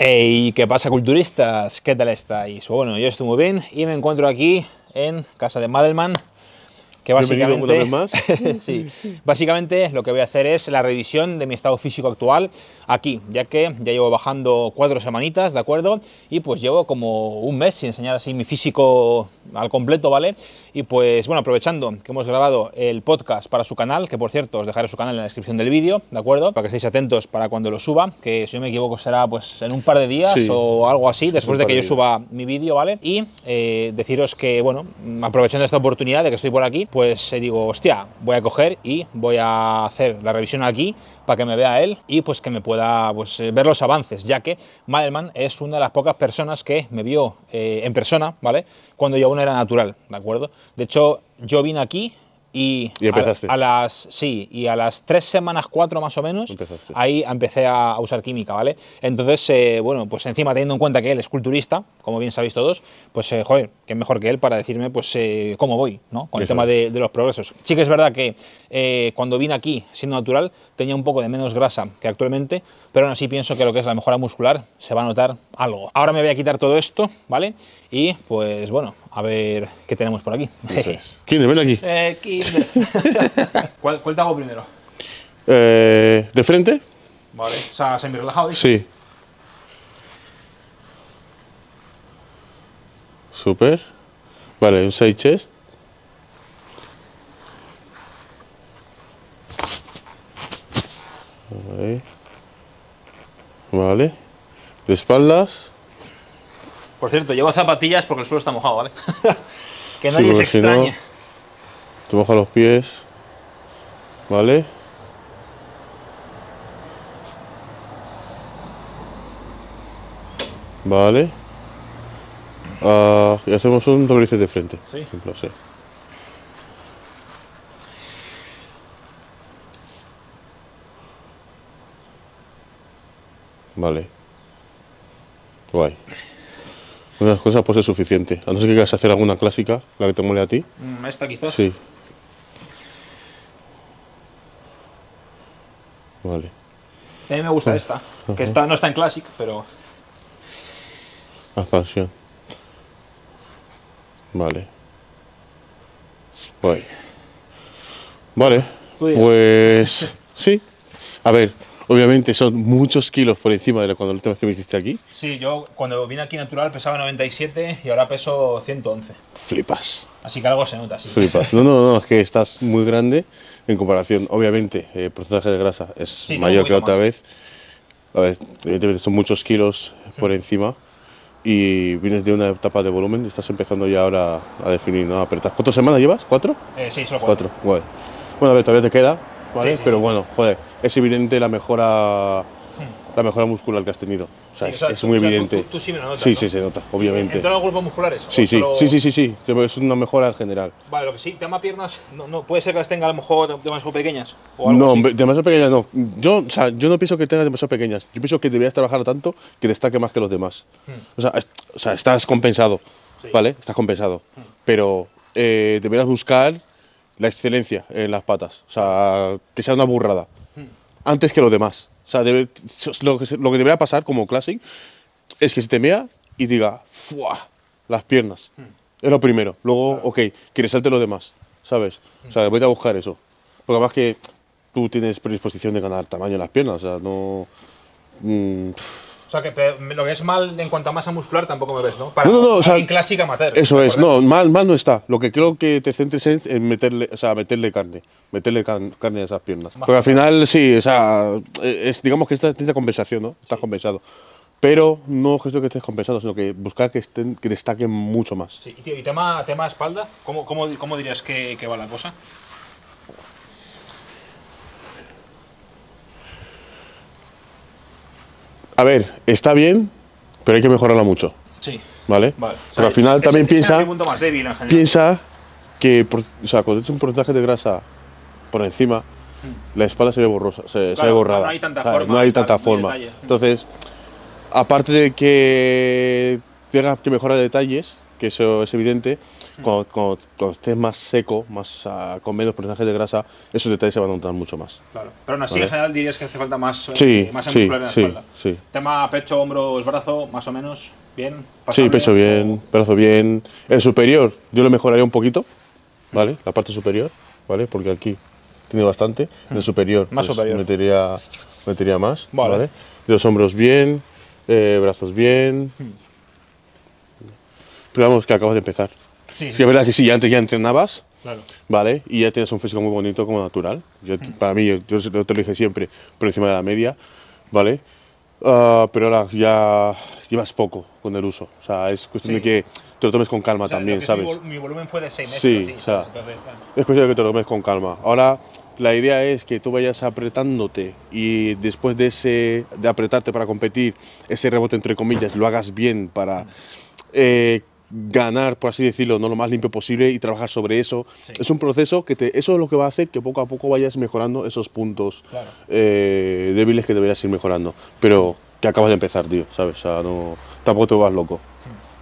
Hey, ¿qué pasa culturistas? ¿Qué tal estáis? Pues bueno, yo estoy muy bien y me encuentro aquí en casa de Madelman que básicamente, vez más. básicamente lo que voy a hacer es la revisión de mi estado físico actual aquí, ya que ya llevo bajando cuatro semanitas, ¿de acuerdo? Y pues llevo como un mes sin enseñar así mi físico al completo, ¿vale? Y pues bueno, aprovechando que hemos grabado el podcast para su canal, que por cierto os dejaré su canal en la descripción del vídeo, ¿de acuerdo? Para que estéis atentos para cuando lo suba, que si no me equivoco será pues en un par de días o algo así, después de que yo suba mi vídeo, ¿vale? Y eh, deciros que bueno, aprovechando esta oportunidad de que estoy por aquí, pues eh, digo, hostia, voy a coger y voy a hacer la revisión aquí para que me vea él y pues que me pueda pues, eh, ver los avances, ya que Madelman es una de las pocas personas que me vio eh, en persona, ¿vale? Cuando yo aún era natural, ¿de acuerdo? De hecho, yo vine aquí y, A, las, sí, y a las tres semanas, cuatro más o menos, ahí empecé a, usar química, ¿vale? Entonces, eh, bueno, pues encima teniendo en cuenta que él es culturista, como bien sabéis todos, pues, eh, joder, que mejor que él para decirme, pues, eh, cómo voy, ¿no? Con el tema de, de, los progresos. Sí que es verdad que cuando vine aquí, siendo natural, tenía un poco de menos grasa que actualmente, pero aún así pienso que lo que es la mejora muscular se va a notar algo. Ahora me voy a quitar todo esto, ¿vale? Y, pues, bueno, a ver qué tenemos por aquí. Eso es. Kinder, ven aquí. Eh, Kinder. ¿Cuál, te hago primero? Eh, ¿De frente? Vale, o sea, semi relajado. Sí. Super. Vale, un side chest. Vale. Vale. De espaldas. Por cierto, llevo zapatillas porque el suelo está mojado, ¿vale? que nadie se extraña te moja los pies, ¿vale? Vale. Ah, y hacemos un doble de frente. Sí. Lo sí. Vale. Guay. Una las cosas pues es suficiente. A no ser que quieras hacer alguna clásica, la que te mole a ti. Mm, esta quizás. Sí. Vale. A mí me gusta ah, esta, que está, no está en Classic, pero... Expansión. Vale. Voy. Vale, pues... sí. A ver, Obviamente son muchos kilos por encima de cuando lo última que me hiciste aquí. Sí, yo cuando vine aquí natural pesaba 97 y ahora peso 111. Flipas. Así que algo se nota, sí. Flipas. No, no, no, es que estás muy grande en comparación. Obviamente, eh, el porcentaje de grasa es mayor que la otra vez. A ver, evidentemente son muchos kilos por encima y vienes de una etapa de volumen y estás empezando ya ahora a definir, ¿no? Apretas. ¿Cuántas semanas llevas? ¿Cuatro? Eh, sí, solo cuatro. cuatro. igual. bueno, a ver, todavía te queda, pero bueno, joder, es evidente la mejora hmm. la mejora muscular que has tenido. O sea, es, muy evidente. Tú, sí, me notas, sí, sí, se nota, obviamente. ¿En todos los grupos musculares? Sí, sí, sí, sí, sí, es una mejora en general. Vale, lo que sí, tema piernas, no, no, puede ser que las tenga a lo mejor demasiado pequeñas. no, demasiado pequeñas no. Yo, o sea, yo no pienso que tengas demasiado pequeñas. Yo pienso que deberías trabajar tanto que destaque más que los demás. Hmm. O, sea, o sea, estás compensado, ¿vale? Estás compensado. Hmm. Pero eh, deberías buscar la excelencia en las patas. O sea, que sea una burrada. Antes que lo demás. O sea, lo, que, debería pasar como Classic es que se te mea y diga, ¡fua! Las piernas. Es lo primero. Luego, ok, quieres salte lo demás. ¿Sabes? O sea, voy a buscar eso. Porque además que tú tienes predisposición de ganar tamaño en las piernas. O sea, no. Mm, o sea, que lo que es mal en cuanto a masa muscular tampoco me ves, ¿no? Para no, clásica amateur. Eso es, no, mal, mal no está. Lo que creo que te centres es en meterle, o sea, meterle carne, meterle carne a esas piernas. Porque al final sí, o sea, eh, es, digamos que esta, esta compensación, ¿no? Estás compensado. Pero no es que estés compensado sino que buscar que, estén, que destaquen mucho más. Sí, y, tío, y tema, tema espalda, ¿cómo, cómo, cómo dirías que, que va la cosa? a ver, está bien, pero hay que mejorarla mucho. Sí. ¿Vale? Pero al final también piensa, piensa que o sea, cuando un porcentaje de grasa por encima, mm. la espalda se ve borrosa, se, borrada. No hay tanta forma. No hay tanta forma. Entonces, aparte de que tengas que mejorar detalles, que eso es evidente, cuando, estés más seco, más ah, con menos porcentaje de grasa, esos detalles se van a notar mucho más. Claro. Pero aún así, en general, dirías que hace falta más, eh, más en la espalda. Tema pecho, hombros, brazo, más o menos, bien. Sí, pecho bien, brazo bien. El superior, yo lo mejoraría un poquito, ¿vale? La parte superior, ¿vale? Porque aquí tiene bastante. el superior, más pues, Metería, metería más, vale. Los hombros bien, eh, brazos bien. Pero vamos, que acabas de empezar. Sí, es verdad que sí, antes ya entrenabas. Claro. ¿Vale? Y ya tienes un físico muy bonito como natural. Yo, mm. Para mí, yo, te lo dije siempre, por encima de la media, ¿vale? Ah, pero ahora ya llevas poco con el uso. O sea, es cuestión de que te lo tomes con calma también, ¿sabes? Mi, volumen fue de 6 meses. Sí, o sea, es cuestión de que te lo tomes con calma. Ahora, la idea es que tú vayas apretándote y después de, ese, de apretarte para competir, ese rebote, entre comillas, lo hagas bien para... Eh, ganar, por así decirlo, no lo más limpio posible y trabajar sobre eso. Es un proceso que te, eso es lo que va a hacer que poco a poco vayas mejorando esos puntos eh, débiles que deberías ir mejorando. Pero que acabas de empezar, tío, ¿sabes? O sea, no, tampoco te vas loco.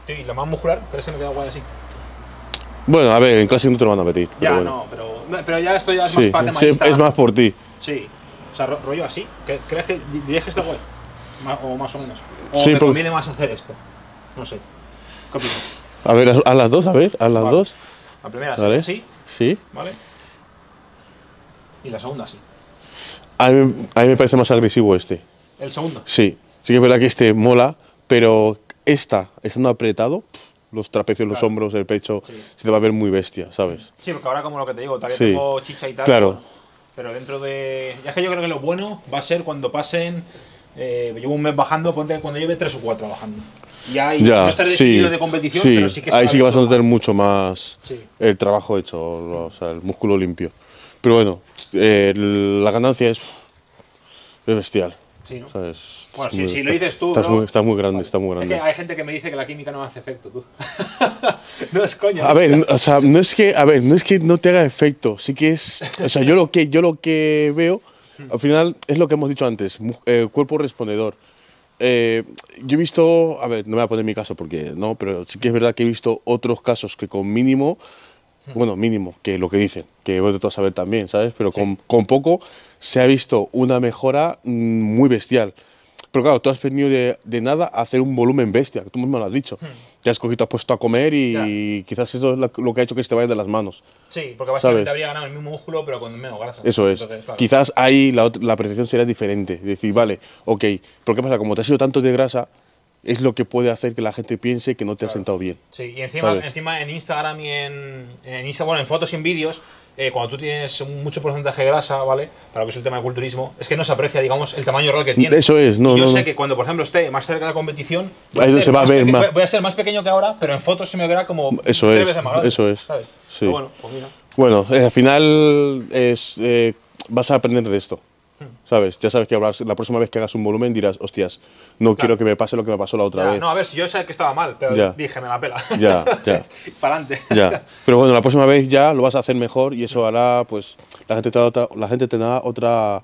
¿Y la más muscular? ¿Crees que me queda guay así? Bueno, a ver, en casi no te lo van a pedir. Ya, pero bueno. no, pero, pero, ya esto ya es sí, más Es más por ti. Sí. O sea, rollo así. ¿Crees que, ¿Dirías que está guay? O más o menos. O sí, me conviene más hacer esto. No sé. A ver, a, las dos, a ver, a las dos. La primera sí. Sí. Vale. Y la segunda sí. A mí, a mí, me parece más agresivo este. ¿El segundo? Sí. Sí que es verdad que este mola, pero esta, estando apretado, los trapecios, los hombros, el pecho, se te va a ver muy bestia, ¿sabes? Sí, porque ahora como lo que te digo, también tengo chicha y tal. Claro. Pero dentro de... Ya es que yo creo que lo bueno va a ser cuando pasen... Eh, llevo un mes bajando, ponte cuando lleve tres o cuatro bajando. Ya, y ya, sí, de competición, pero sí que Ahí sí que vas a tener mucho más el trabajo hecho, o sea, el músculo limpio. Pero bueno, eh, la ganancia es, bestial. bueno, si, lo dices tú. Estás, muy, grande, está muy grande. hay gente que me dice que la química no hace efecto, tú. no es coña. A ver, no, o sea, no es que, a ver, no es que no te haga efecto, sí que es. O sea, yo lo que, yo lo que veo, al final, es lo que hemos dicho antes: eh, cuerpo respondedor. Eh, yo he visto, a ver, no me voy a poner mi caso porque no, pero sí que es verdad que he visto otros casos que con mínimo, bueno, mínimo, que lo que dicen, que voy a saber también, ¿sabes? Pero con, con, poco se ha visto una mejora mm, muy bestial. Pero claro, tú has venido de, nada a hacer un volumen bestia, que tú mismo lo has dicho. Hmm. Te has cogido, te has puesto a comer y, quizás eso es lo que ha hecho que se te vaya de las manos. Sí, porque básicamente habría ganado el mismo músculo, pero con menos grasa. Eso es. Quizás ahí la, la, percepción sería diferente. Decir, vale, ok, pero ¿qué pasa? Como te has ido tanto de grasa, es lo que puede hacer que la gente piense que no te has sentado bien. Sí, y encima, en Instagram y en, en en fotos y en vídeos, eh, cuando tú tienes un mucho porcentaje de grasa, ¿vale? Para lo que es el tema de culturismo, es que no se aprecia, digamos, el tamaño real que tiene. Eso es, no. yo sé que cuando, por ejemplo, esté más cerca de la competición, voy, a, ser más pequeño que ahora, pero en fotos se me verá como tres veces más grande. Eso es. ¿sabes? Sí. Bueno, pues bueno eh, al final es, eh, vas a aprender de esto. ¿Sabes? Ya sabes que la próxima vez que hagas un volumen dirás, hostias, no quiero que me pase lo que me pasó la otra vez. No, a ver, si yo sé que estaba mal, pero dije, me la pela. Ya, ya. Para Ya. Pero bueno, la próxima vez ya lo vas a hacer mejor y eso hará, pues, la gente te otra, la gente otra,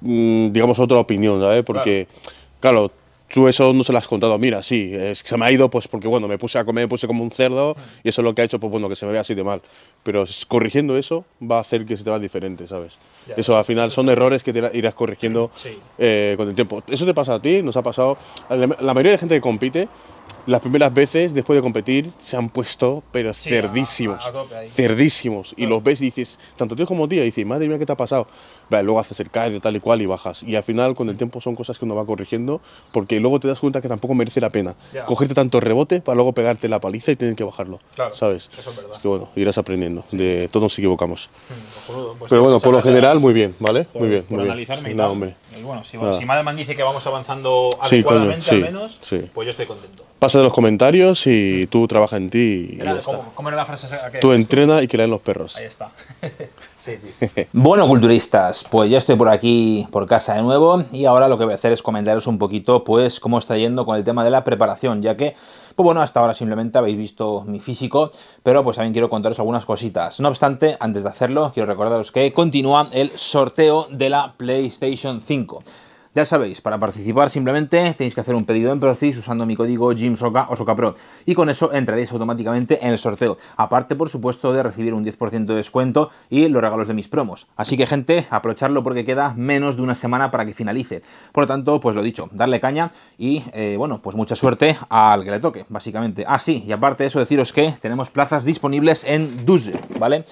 mm, digamos, otra opinión, ¿sabes? Porque, claro, tú eso no se lo has contado. Mira, sí, es que se me ha ido pues porque, bueno, me puse a comer, me puse como un cerdo y eso es lo que ha hecho, pues bueno, que se me vea así de mal pero corrigiendo eso va a hacer que se te va diferente, ¿sabes? eso al final son errores que te irás corrigiendo eh, con el tiempo. Eso te pasa a ti, nos ha pasado. La mayoría de la gente que compite, las primeras veces después de competir, se han puesto, pero cerdísimos. cerdísimos. Y los ves y dices, tanto tío como tía, dices, madre mía, ¿qué te ha pasado? luego haces el de tal y cual y bajas. Y al final, con el mm. tiempo, son cosas que uno va corrigiendo, porque luego te das cuenta que tampoco merece la pena cogerte tanto rebote para luego pegarte la paliza y tener que bajarlo. Claro, ¿Sabes? Eso es verdad. Es que bueno, irás aprendiendo de todos nos equivocamos. Pues Pero bueno, por lo general, muy bien, ¿vale? Muy bien, muy bien. Nada, hombre. Y bueno, si, si Madelman dice que vamos avanzando adecuadamente al menos, pues yo estoy contento. Pasa de los comentarios y mm. tú trabaja en ti. Y era, ya ¿cómo, está. ¿cómo, era la frase? tú entrenas y que leen los perros. Ahí está. bueno, culturistas, pues ya estoy por aquí, por casa de nuevo, y ahora lo que voy a hacer es comentaros un poquito, pues, cómo está yendo con el tema de la preparación, ya que pues bueno, hasta ahora simplemente habéis visto mi físico, pero pues también quiero contaros algunas cositas. No obstante, antes de hacerlo, quiero recordaros que continúa el sorteo de la PlayStation 5. Ya sabéis, para participar simplemente tenéis que hacer un pedido en Procis usando mi código JimSoca o SocaPro y con eso entraréis automáticamente en el sorteo. Aparte, por supuesto, de recibir un 10% de descuento y los regalos de mis promos. Así que, gente, aprovecharlo porque queda menos de una semana para que finalice. Por lo tanto, pues lo dicho, darle caña y, eh, bueno, pues mucha suerte al que le toque, básicamente. Ah, sí, y aparte de eso, deciros que tenemos plazas disponibles en DUSE, ¿vale?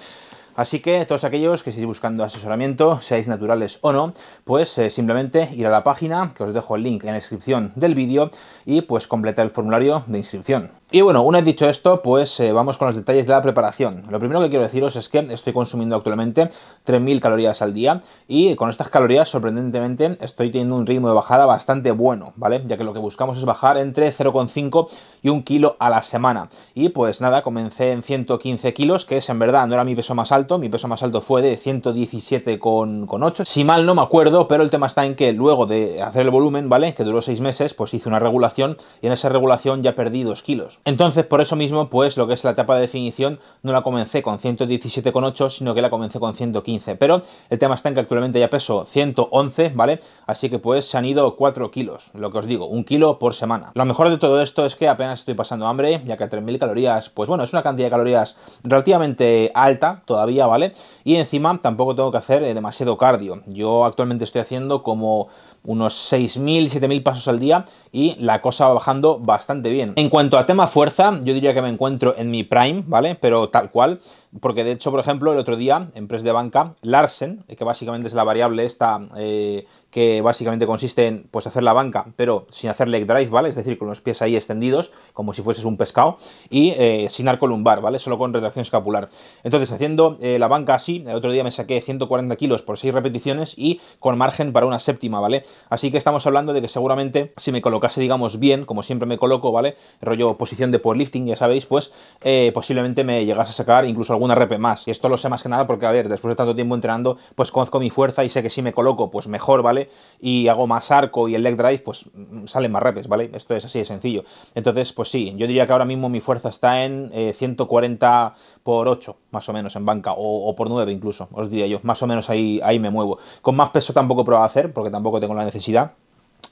Así que todos aquellos que estéis buscando asesoramiento, seáis naturales o no, pues eh, simplemente ir a la página, que os dejo el link en la descripción del vídeo, y pues completar el formulario de inscripción. Y bueno, una vez dicho esto, pues eh, vamos con los detalles de la preparación. Lo primero que quiero deciros es que estoy consumiendo actualmente 3.000 calorías al día y con estas calorías, sorprendentemente, estoy teniendo un ritmo de bajada bastante bueno, ¿vale? Ya que lo que buscamos es bajar entre 0,5 y 1 kilo a la semana. Y pues nada, comencé en 115 kilos, que es en verdad no era mi peso más alto, mi peso más alto fue de 117,8. Si mal no me acuerdo, pero el tema está en que luego de hacer el volumen, ¿vale? Que duró 6 meses, pues hice una regulación y en esa regulación ya perdí 2 kilos. Entonces, por eso mismo, pues lo que es la etapa de definición no la comencé con 117,8, sino que la comencé con 115. Pero el tema está en que actualmente ya peso 111, ¿vale? Así que pues se han ido 4 kilos, lo que os digo, un kilo por semana. Lo mejor de todo esto es que apenas estoy pasando hambre, ya que 3.000 calorías, pues bueno, es una cantidad de calorías relativamente alta todavía, ¿vale? Y encima tampoco tengo que hacer eh, demasiado cardio. Yo actualmente estoy haciendo como unos 6.000, 7.000 pasos al día y la cosa va bajando bastante bien. En cuanto a tema fuerza, yo diría que me encuentro en mi prime, ¿vale? Pero tal cual, porque de hecho, por ejemplo, el otro día, en press de banca, Larsen, que básicamente es la variable esta eh, que básicamente consiste en pues, hacer la banca, pero sin hacer leg drive, ¿vale? Es decir, con los pies ahí extendidos, como si fueses un pescado, y eh, sin arco lumbar, ¿vale? Solo con retracción escapular. Entonces, haciendo eh, la banca así, el otro día me saqué 140 kilos por 6 repeticiones y con margen para una séptima, ¿vale? Así que estamos hablando de que seguramente si me colocase, digamos, bien, como siempre me coloco, ¿vale? Rollo posición de powerlifting, ya sabéis, pues eh, posiblemente me llegase a sacar incluso alguna rep más. Y esto lo sé más que nada porque, a ver, después de tanto tiempo entrenando, pues conozco mi fuerza y sé que si me coloco, pues mejor, ¿vale? Y hago más arco y el leg drive, pues mm, salen más repes, ¿vale? Esto es así de sencillo. Entonces, pues sí, yo diría que ahora mismo mi fuerza está en 140 eh, por 8, más o menos, en banca, o, por 9 incluso, os diría yo. Más o menos ahí, ahí me muevo. Con más peso tampoco probado a hacer, porque tampoco tengo la necesidad.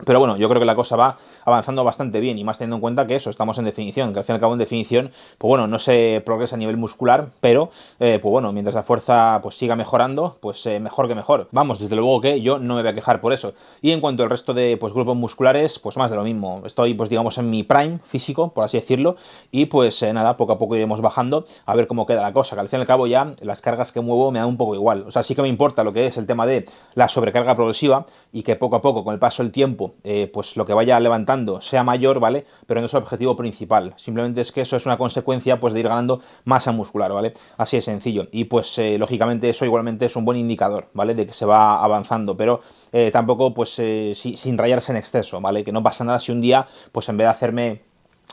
Pero bueno, yo creo que la cosa va avanzando bastante bien y más teniendo en cuenta que eso, estamos en definición, que al fin y al cabo en definición, pues bueno, no se progresa a nivel muscular, pero eh, pues bueno, mientras la fuerza pues siga mejorando, pues eh, mejor que mejor. Vamos, desde luego que yo no me voy a quejar por eso. Y en cuanto al resto de pues, grupos musculares, pues más de lo mismo. Estoy pues digamos en mi prime físico, por así decirlo, y pues eh, nada, poco a poco iremos bajando a ver cómo queda la cosa, que al fin y al cabo ya las cargas que muevo me dan un poco igual. O sea, sí que me importa lo que es el tema de la sobrecarga progresiva y que poco a poco con el paso del tiempo eh, pues lo que vaya levantando sea mayor, ¿vale? Pero no es el objetivo principal. Simplemente es que eso es una consecuencia, pues, de ir ganando masa muscular, ¿vale? Así de sencillo. Y, pues, eh, lógicamente eso igualmente es un buen indicador, ¿vale? De que se va avanzando, pero eh, tampoco, pues, sin rayarse en exceso, ¿vale? Que no pasa nada si un día, pues, en vez de hacerme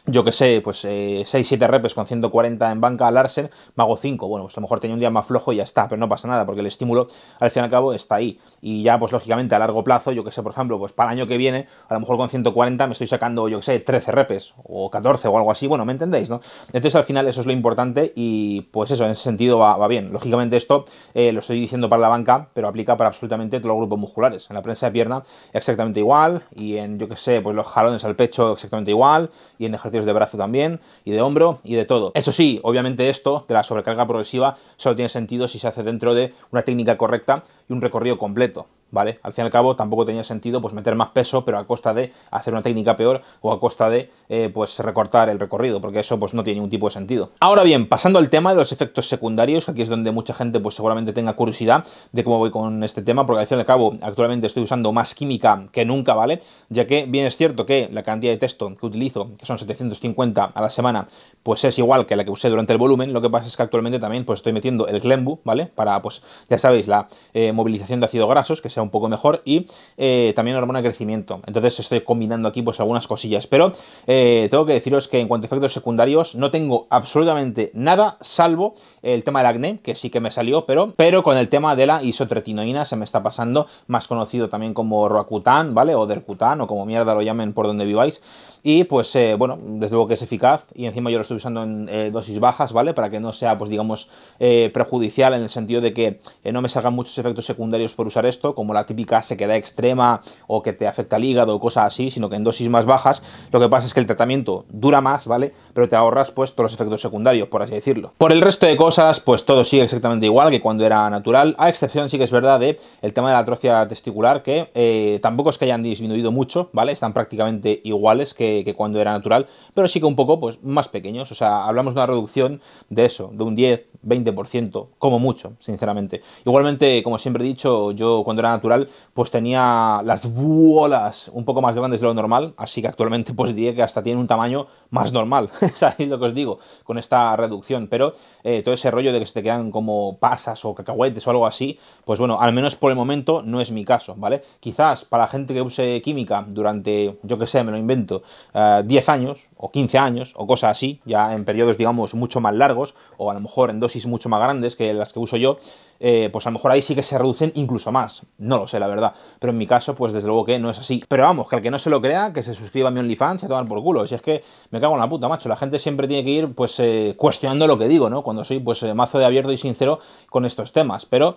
yo que sé, pues eh, 6-7 repes con 140 en banca al me hago 5. Bueno, pues a lo mejor tenía un día más flojo y ya está, pero no pasa nada, porque el estímulo, al fin y al cabo, está ahí. Y ya, pues lógicamente, a largo plazo, yo que sé, por ejemplo, pues para el año que viene, a lo mejor con 140 me estoy sacando, yo que sé, 13 repes, o 14 o algo así, bueno, ¿me entendéis, no? Entonces, al final, eso es lo importante y, pues eso, en ese sentido va, bien. Lógicamente, esto eh, lo estoy diciendo para la banca, pero aplica para absolutamente todos los grupos musculares. En la prensa de pierna, exactamente igual, y en, yo que sé, pues los jalones al pecho, exactamente igual, y en ejercicio de brazo también, y de hombro, y de todo. Eso sí, obviamente esto de la sobrecarga progresiva solo tiene sentido si se hace dentro de una técnica correcta y un recorrido completo. ¿vale? Al fin y al cabo tampoco tenía sentido pues meter más peso, pero a costa de hacer una técnica peor o a costa de eh, pues recortar el recorrido, porque eso pues no tiene ningún tipo de sentido. Ahora bien, pasando al tema de los efectos secundarios, que aquí es donde mucha gente pues seguramente tenga curiosidad de cómo voy con este tema, porque al fin y al cabo actualmente estoy usando más química que nunca, ¿vale? Ya que bien es cierto que la cantidad de texto que utilizo, que son 750 a la semana, pues es igual que la que usé durante el volumen, lo que pasa es que actualmente también pues estoy metiendo el Glenbu, ¿vale? Para pues ya sabéis la eh, movilización de ácidos grasos, que se un poco mejor y eh, también hormona de crecimiento. Entonces estoy combinando aquí pues algunas cosillas, pero eh, tengo que deciros que en cuanto a efectos secundarios no tengo absolutamente nada salvo el tema del acné, que sí que me salió, pero, pero con el tema de la isotretinoína se me está pasando, más conocido también como Roacutan, ¿vale? O dercután o como mierda lo llamen por donde viváis. Y pues eh, bueno, desde luego que es eficaz y encima yo lo estoy usando en dosis bajas, ¿vale? Para que no sea pues digamos perjudicial en el sentido de que no me salgan muchos efectos secundarios por usar esto, como la típica sequedad extrema o que te afecta el hígado o cosas así, sino que en dosis más bajas lo que pasa es que el tratamiento dura más, ¿vale? Pero te ahorras pues todos los efectos secundarios, por así decirlo. Por el resto de cosas, pues todo sigue exactamente igual que cuando era natural, a excepción sí que es verdad de el tema de la atrofia testicular, que eh, tampoco es que hayan disminuido mucho, ¿vale? Están prácticamente iguales que, que cuando era natural, pero sí que un poco pues más pequeños, o sea, hablamos de una reducción de eso, de un 10, 20%, como mucho, sinceramente. Igualmente, como siempre he dicho, yo cuando era natural, pues tenía las bolas un poco más grandes de lo normal, así que actualmente pues diría que hasta tiene un tamaño más normal, es lo que os digo, con esta reducción, pero eh, todo ese rollo de que se te quedan como pasas o cacahuetes o algo así, pues bueno, al menos por el momento no es mi caso, ¿vale? Quizás para la gente que use química durante, yo que sé, me lo invento, 10 eh, años o 15 años o cosas así, ya en periodos digamos mucho más largos o a lo mejor en dosis mucho más grandes que las que uso yo, eh, pues a lo mejor ahí sí que se reducen incluso más. No lo sé, la verdad. Pero en mi caso, pues desde luego que no es así. Pero vamos, que al que no se lo crea, que se suscriba a mi OnlyFans y a por culo. Si es que me cago en la puta, macho. La gente siempre tiene que ir, pues, eh, cuestionando lo que digo, ¿no? Cuando soy, pues, eh, mazo de abierto y sincero con estos temas. Pero,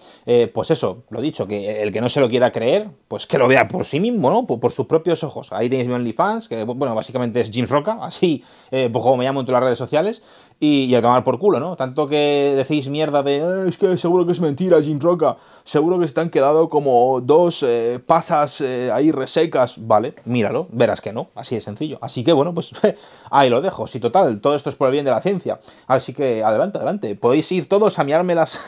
pues eso, lo dicho, que el que no se lo quiera creer, pues que lo vea por sí mismo, ¿no? Por, sus propios ojos. Ahí tenéis mi OnlyFans, que, bueno, básicamente es Jim Roca, así, poco pues como me llamo en todas las redes sociales y, a por culo, ¿no? Tanto que decís mierda de, eh, es que seguro que es mentira, Jim Roca, seguro que se te han quedado como dos eh, pasas eh, ahí resecas, vale, míralo, verás que no, así de sencillo. Así que bueno, pues ahí lo dejo, Si total, todo esto es por el bien de la ciencia, así que adelante, adelante, podéis ir todos a miarme las...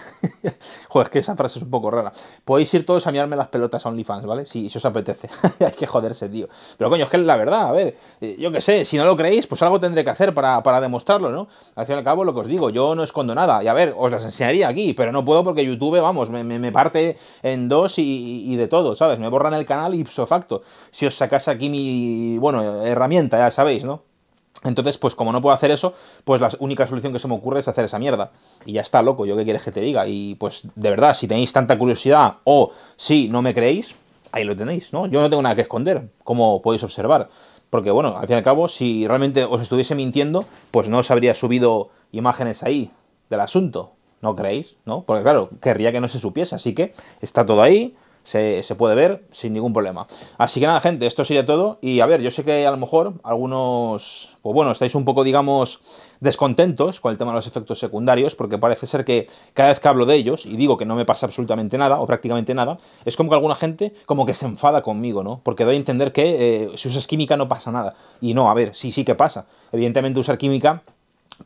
Joder, es que esa frase es un poco rara. Podéis ir todos a miarme las pelotas a OnlyFans, ¿vale? Si, os apetece, hay que joderse, tío. Pero coño, es que es la verdad, a ver, yo qué sé, si no lo creéis, pues algo tendré que hacer para, para demostrarlo, ¿no? al fin al cabo lo que os digo, yo no escondo nada. Y a ver, os las enseñaría aquí, pero no puedo porque YouTube, vamos, me, parte en dos y, y, de todo, ¿sabes? Me borran el canal ipso facto. Si os sacas aquí mi, bueno, herramienta, ya sabéis, ¿no? Entonces, pues como no puedo hacer eso, pues la única solución que se me ocurre es hacer esa mierda. Y ya está, loco, yo qué quieres que te diga. Y pues de verdad, si tenéis tanta curiosidad o si no me creéis, ahí lo tenéis, ¿no? Yo no tengo nada que esconder, como podéis observar. Porque bueno, al fin y al cabo, si realmente os estuviese mintiendo, pues no os habría subido imágenes ahí del asunto. ¿No creéis? ¿No? Porque claro, querría que no se supiese. Así que está todo ahí, se, puede ver sin ningún problema. Así que nada, gente, esto sería todo. Y a ver, yo sé que a lo mejor algunos, pues bueno, estáis un poco, digamos, descontentos con el tema de los efectos secundarios, porque parece ser que cada vez que hablo de ellos y digo que no me pasa absolutamente nada o prácticamente nada, es como que alguna gente como que se enfada conmigo, ¿no? Porque doy a entender que eh, si usas química no pasa nada. Y no, a ver, sí, sí que pasa. Evidentemente usar química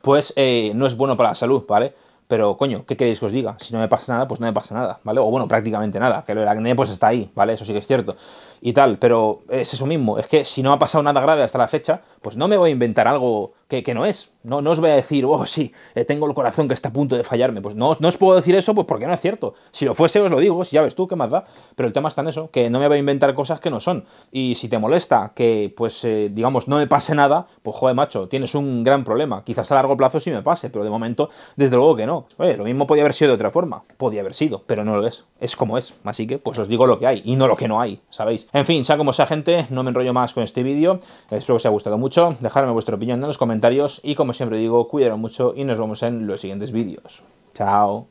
pues eh, no es bueno para la salud, ¿vale? pero coño, ¿qué queréis que os diga? Si no me pasa nada, pues no me pasa nada, ¿vale? O bueno, prácticamente nada, que lo la acné pues está ahí, ¿vale? Eso sí que es cierto y tal, pero es eso mismo, es que si no ha pasado nada grave hasta la fecha, pues no me voy a inventar algo que, no es, no, no os voy a decir, oh sí, eh, tengo el corazón que está a punto de fallarme, pues no, no os puedo decir eso pues porque no es cierto, si lo fuese os lo digo, si ya ves tú, ¿qué más da? Pero el tema está en eso, que no me voy a inventar cosas que no son, y si te molesta que, pues, eh, digamos, no me pase nada, pues joder, macho, tienes un gran problema, quizás a largo plazo sí me pase, pero de momento, desde luego que no, Oye, lo mismo podía haber sido de otra forma, podía haber sido, pero no lo es, es como es, así que pues os digo lo que hay y no lo que no hay, ¿sabéis? En fin, sea como sea gente, no me enrollo más con este vídeo, espero que os haya gustado mucho, dejadme vuestra opinión en los comentarios y como siempre digo, cuidaros mucho y nos vemos en los siguientes vídeos. Chao.